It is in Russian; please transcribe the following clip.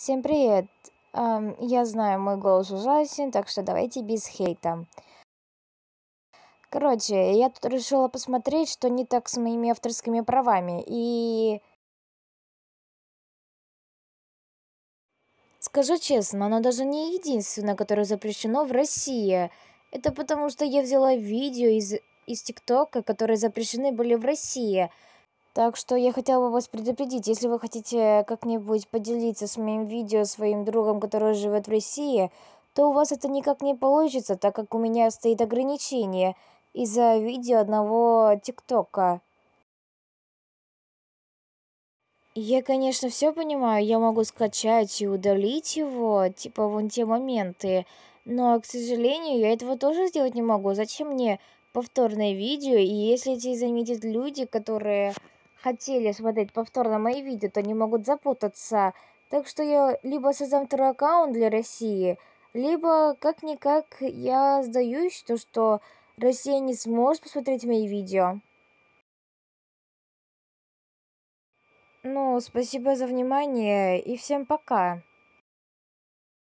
Всем привет! Um, я знаю, мой голос ужасен, так что давайте без хейта. Короче, я тут решила посмотреть, что не так с моими авторскими правами, и... Скажу честно, оно даже не единственное, которое запрещено в России. Это потому, что я взяла видео из из ТикТока, которые запрещены были в России. Так что я хотела бы вас предупредить, если вы хотите как-нибудь поделиться с моим видео своим другом, который живет в России, то у вас это никак не получится, так как у меня стоит ограничение из-за видео одного ТикТока. Я, конечно, все понимаю, я могу скачать и удалить его, типа вон те моменты, но, к сожалению, я этого тоже сделать не могу. Зачем мне повторное видео, и если эти заметят люди, которые хотели смотреть повторно мои видео, то они могут запутаться. Так что я либо создам второй аккаунт для России, либо как-никак я сдаюсь, то что Россия не сможет посмотреть мои видео. Ну, спасибо за внимание и всем пока.